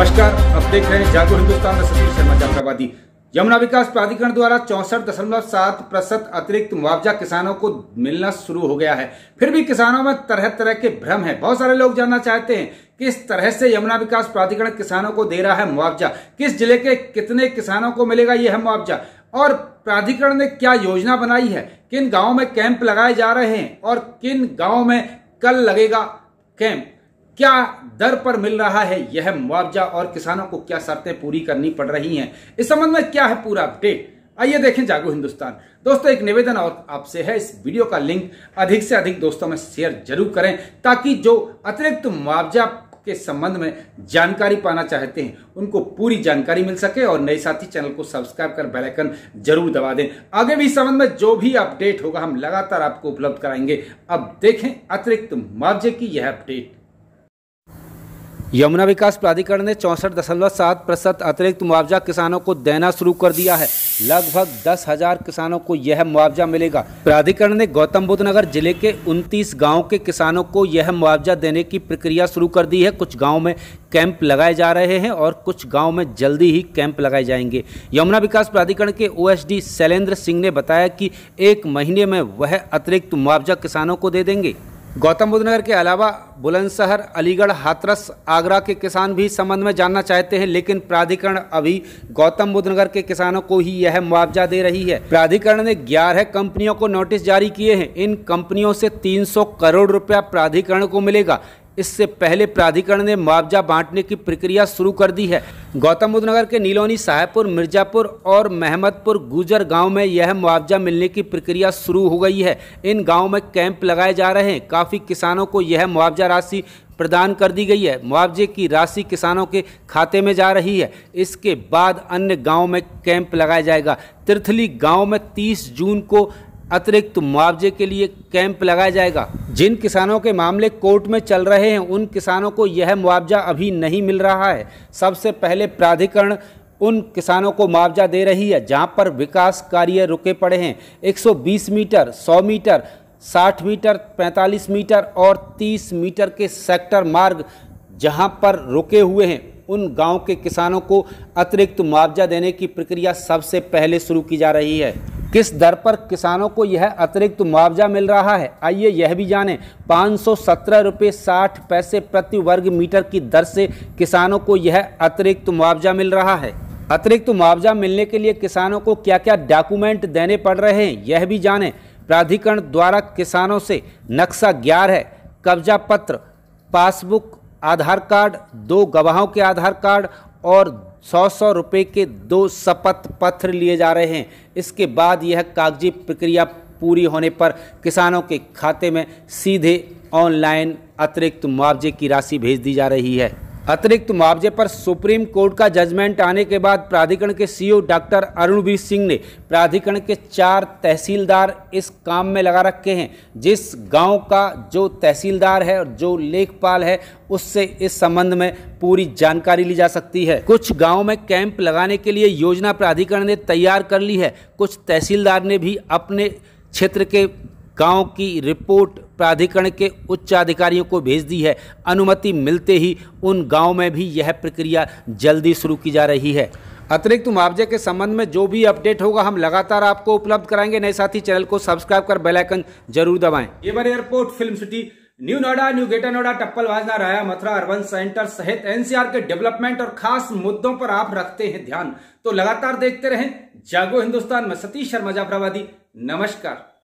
नमस्कार अब देख रहे हैं जागो हिंदुस्तान में सतीश शर्मा जाफराबादी यमुना विकास प्राधिकरण द्वारा चौसठ दशमलव सात प्रतिशत अतिरिक्त मुआवजा किसानों को मिलना शुरू हो गया है फिर भी किसानों में तरह तरह के भ्रम है बहुत सारे लोग जानना चाहते हैं किस तरह से यमुना विकास प्राधिकरण किसानों को दे रहा है मुआवजा किस जिले के कितने किसानों को मिलेगा यह मुआवजा और प्राधिकरण ने क्या योजना बनाई है किन गाँव में कैंप लगाए जा रहे हैं और किन गाँव में कल लगेगा कैंप क्या दर पर मिल रहा है यह मुआवजा और किसानों को क्या शर्तें पूरी करनी पड़ रही हैं इस संबंध में क्या है पूरा अपडेट आइए देखें जागो हिंदुस्तान दोस्तों एक निवेदन और आपसे है इस वीडियो का लिंक अधिक से अधिक दोस्तों में शेयर जरूर करें ताकि जो अतिरिक्त मुआवजा के संबंध में जानकारी पाना चाहते हैं उनको पूरी जानकारी मिल सके और नए साथी चैनल को सब्सक्राइब कर बेल आइकन जरूर दबा दें आगे भी संबंध में जो भी अपडेट होगा हम लगातार आपको उपलब्ध कराएंगे अब देखें अतिरिक्त मुआवजे की यह अपडेट यमुना विकास प्राधिकरण ने चौंसठ दशमलव सात प्रतिशत अतिरिक्त मुआवजा किसानों को देना शुरू कर दिया है लगभग दस हजार किसानों को यह मुआवजा मिलेगा प्राधिकरण ने गौतम बुद्ध नगर जिले के उनतीस गाँव के किसानों को यह मुआवजा देने की प्रक्रिया शुरू कर दी है कुछ गाँव में कैंप लगाए जा रहे हैं और कुछ गांव में जल्दी ही कैंप लगाए जाएंगे यमुना विकास प्राधिकरण के डी शैलेंद्र सिंह ने बताया कि एक महीने में वह अतिरिक्त मुआवजा किसानों को दे देंगे गौतम बुद्ध नगर के अलावा बुलंदशहर अलीगढ़ हाथरस आगरा के किसान भी इस संबंध में जानना चाहते हैं लेकिन प्राधिकरण अभी गौतम बुद्ध नगर के किसानों को ही यह मुआवजा दे रही है प्राधिकरण ने ग्यारह कंपनियों को नोटिस जारी किए हैं इन कंपनियों से 300 करोड़ रुपया प्राधिकरण को मिलेगा इससे पहले प्राधिकरण ने मुआवजा बांटने की प्रक्रिया शुरू कर दी है गौतम बुद्ध नगर के नीलोनी साहेबपुर मिर्जापुर और महमदपुर गुजर गांव में यह मुआवजा मिलने की प्रक्रिया शुरू हो गई है इन गाँव में कैंप लगाए जा रहे हैं काफ़ी किसानों को यह मुआवजा राशि प्रदान कर दी गई है मुआवजे की राशि किसानों के खाते में जा रही है इसके बाद अन्य गाँव में कैंप लगाया जाएगा तिरथली गाँव में तीस जून को अतिरिक्त मुआवजे के लिए कैंप लगाया जाएगा जिन किसानों के मामले कोर्ट में चल रहे हैं उन किसानों को यह मुआवजा अभी नहीं मिल रहा है सबसे पहले प्राधिकरण उन किसानों को मुआवजा दे रही है जहां पर विकास कार्य रुके पड़े हैं 120 मीटर 100 मीटर 60 मीटर 45 मीटर और 30 मीटर के सेक्टर मार्ग जहां पर रुके हुए हैं उन गांव के किसानों को अतिरिक्त मुआवजा देने की प्रक्रिया सबसे पहले शुरू की जा रही है किस दर पर किसानों को यह अतिरिक्त मुआवजा मिल रहा है आइए यह भी जानें पाँच सौ सत्रह रुपये साठ पैसे प्रति वर्ग मीटर की दर से किसानों को यह अतिरिक्त मुआवजा मिल रहा है अतिरिक्त मुआवजा मिलने के लिए किसानों को क्या क्या डॉक्यूमेंट देने पड़ रहे हैं यह भी जानें प्राधिकरण द्वारा किसानों से नक्शा ग्यार है कब्जा पत्र पासबुक आधार कार्ड दो गवाहों के आधार कार्ड और सौ सौ रुपये के दो शपथ पत्र लिए जा रहे हैं इसके बाद यह कागजी प्रक्रिया पूरी होने पर किसानों के खाते में सीधे ऑनलाइन अतिरिक्त मुआवजे की राशि भेज दी जा रही है अतिरिक्त मुआवजे पर सुप्रीम कोर्ट का जजमेंट आने के बाद प्राधिकरण के सीईओ डॉक्टर अरुणवीर सिंह ने प्राधिकरण के चार तहसीलदार इस काम में लगा रखे हैं जिस गांव का जो तहसीलदार है और जो लेखपाल है उससे इस संबंध में पूरी जानकारी ली जा सकती है कुछ गाँव में कैंप लगाने के लिए योजना प्राधिकरण ने तैयार कर ली है कुछ तहसीलदार ने भी अपने क्षेत्र के गांव की रिपोर्ट प्राधिकरण के उच्च अधिकारियों को भेज दी है अनुमति मिलते ही उन गांव में भी यह प्रक्रिया जल्दी शुरू की जा रही है अतिरिक्त मुआवजे के संबंध में जो भी अपडेट होगा हम लगातार आपको उपलब्ध कराएंगे नए साथी चैनल को सब्सक्राइब कर बेलाइकन जरूर दबाएं एवर airport film city new Noida new greater Noida Tappal Bajna Raya Mathura urban centre सहित एनसीआर के डेवलपमेंट और खास मुद्दों पर आप रखते हैं ध्यान तो लगातार देखते रहें जागो हिंदुस्तान में सतीश शर्मा जाफराबादी नमस्कार